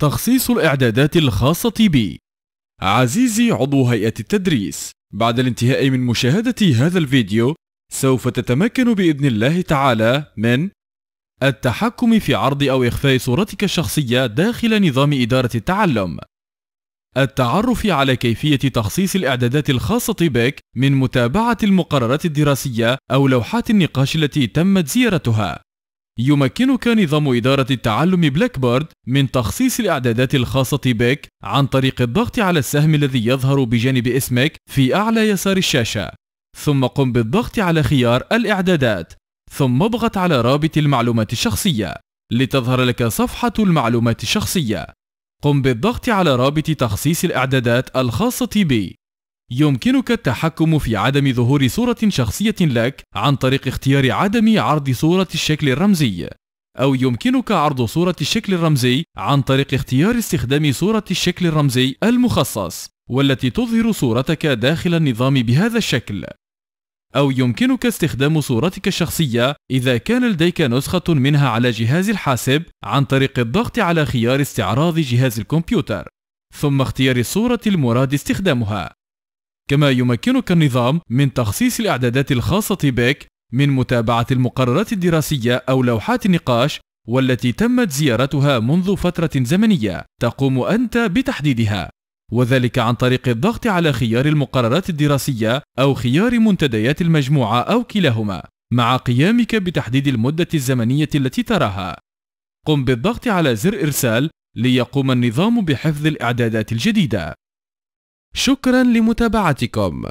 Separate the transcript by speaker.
Speaker 1: تخصيص الإعدادات الخاصة بي عزيزي عضو هيئة التدريس بعد الانتهاء من مشاهدة هذا الفيديو سوف تتمكن بإذن الله تعالى من التحكم في عرض أو إخفاء صورتك الشخصية داخل نظام إدارة التعلم التعرف على كيفية تخصيص الإعدادات الخاصة بك من متابعة المقررات الدراسية أو لوحات النقاش التي تمت زيارتها يمكنك نظام إدارة التعلم بلاك بارد من تخصيص الإعدادات الخاصة بك عن طريق الضغط على السهم الذي يظهر بجانب اسمك في أعلى يسار الشاشة ثم قم بالضغط على خيار الإعدادات ثم اضغط على رابط المعلومات الشخصية لتظهر لك صفحة المعلومات الشخصية قم بالضغط على رابط تخصيص الإعدادات الخاصة بي يمكنك التحكم في عدم ظهور صورة شخصية لك عن طريق اختيار عدم عرض صورة الشكل الرمزي أو يمكنك عرض صورة الشكل الرمزي عن طريق اختيار استخدام صورة الشكل الرمزي المخصص والتي تظهر صورتك داخل النظام بهذا الشكل أو يمكنك استخدام صورتك الشخصية إذا كان لديك نسخة منها على جهاز الحاسب عن طريق الضغط على خيار استعراض جهاز الكمبيوتر ثم اختيار الصورة المراد استخدامها كما يمكنك النظام من تخصيص الإعدادات الخاصة بك من متابعة المقررات الدراسية أو لوحات النقاش والتي تمت زيارتها منذ فترة زمنية تقوم أنت بتحديدها وذلك عن طريق الضغط على خيار المقررات الدراسية أو خيار منتديات المجموعة أو كلاهما مع قيامك بتحديد المدة الزمنية التي تراها قم بالضغط على زر إرسال ليقوم النظام بحفظ الإعدادات الجديدة شكرا لمتابعتكم